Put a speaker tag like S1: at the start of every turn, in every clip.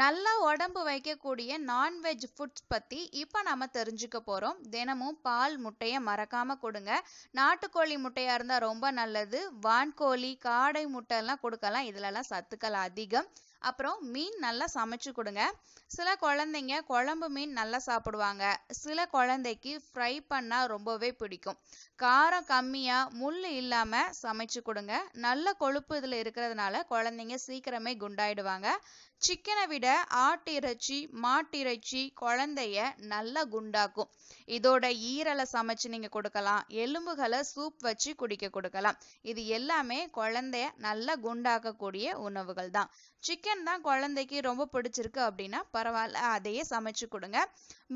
S1: நல்லா உடம்பு வைக்கக்கூடிய நான்வெஜ் ஃபுட்ஸ் பற்றி இப்போ நம்ம தெரிஞ்சுக்க போகிறோம் தினமும் பால் முட்டையை மறக்காமல் கொடுங்க நாட்டுக்கோழி முட்டையாக இருந்தால் ரொம்ப நல்லது வான்கோழி காடை முட்டைலாம் கொடுக்கலாம் இதிலலாம் சத்துக்கள் அதிகம் அப்புறம் மீன் நல்லா சமைச்சு கொடுங்க சில குழந்தைங்க குழம்பு மீன் நல்லா சாப்பிடுவாங்க சில குழந்தைக்கு ஃப்ரை பண்ணால் ரொம்பவே பிடிக்கும் காரம் கம்மியாக முள் இல்லாமல் சமைச்சு கொடுங்க நல்ல கொழுப்பு இதில் இருக்கிறதுனால குழந்தைங்க சீக்கிரமே குண்டாயிடுவாங்க சிக்கனை விட ஆட்டிறைச்சி மாட்டிறைச்சி குழந்தைய நல்லா குண்டாக்கும் இதோட ஈரலை சமைச்சு நீங்கள் கொடுக்கலாம் எலும்புகளை சூப் வச்சு குடிக்க கொடுக்கலாம் இது எல்லாமே குழந்தைய நல்லா குண்டாக்கக்கூடிய உணவுகள் தான் சிக்கன் சிக்கன் தான் குழந்தைக்கு ரொம்ப பிடிச்சிருக்கு அப்படின்னா பரவாயில்ல அதையே சமைச்சு கொடுங்க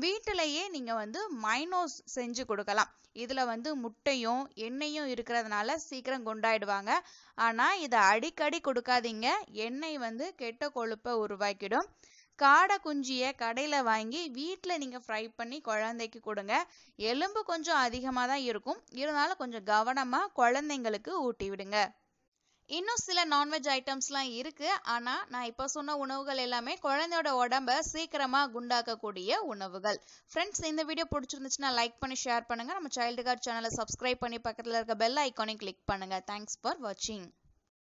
S1: வீட்டிலையே நீங்கள் வந்து மைனோஸ் செஞ்சு கொடுக்கலாம் இதில் வந்து முட்டையும் எண்ணெயும் இருக்கிறதுனால சீக்கிரம் குண்டாயிடுவாங்க ஆனால் இதை அடிக்கடி கொடுக்காதீங்க எண்ணெய் வந்து கெட்ட கொழுப்பை உருவாக்கிடும் காடை குஞ்சியை கடையில் வாங்கி வீட்டில் நீங்கள் ஃப்ரை பண்ணி குழந்தைக்கு கொடுங்க எலும்பு கொஞ்சம் அதிகமாக தான் இருக்கும் இருந்தாலும் கொஞ்சம் கவனமாக குழந்தைங்களுக்கு ஊட்டி விடுங்க இன்னும் சில நான்வெஜ் ஐட்டம்ஸ்லாம் இருக்குது ஆனால் நான் இப்போ சொன்ன உணவுகள் எல்லாமே குழந்தையோட உடம்ப சீக்கிரமாக குண்டாக்கக்கூடிய உணவுகள் ஃப்ரெண்ட்ஸ் இந்த வீடியோ பிடிச்சிருந்துச்சுன்னா லைக் பண்ணி ஷேர் பண்ணுங்கள் நம்ம சைல்டு கார்ட் சேனலை சப்ஸ்கிரைப் பண்ணி பக்கத்தில் இருக்க பெல் ஐக்கானையும் கிளிக் பண்ணுங்கள் தேங்க்ஸ் ஃபார் வாட்சிங்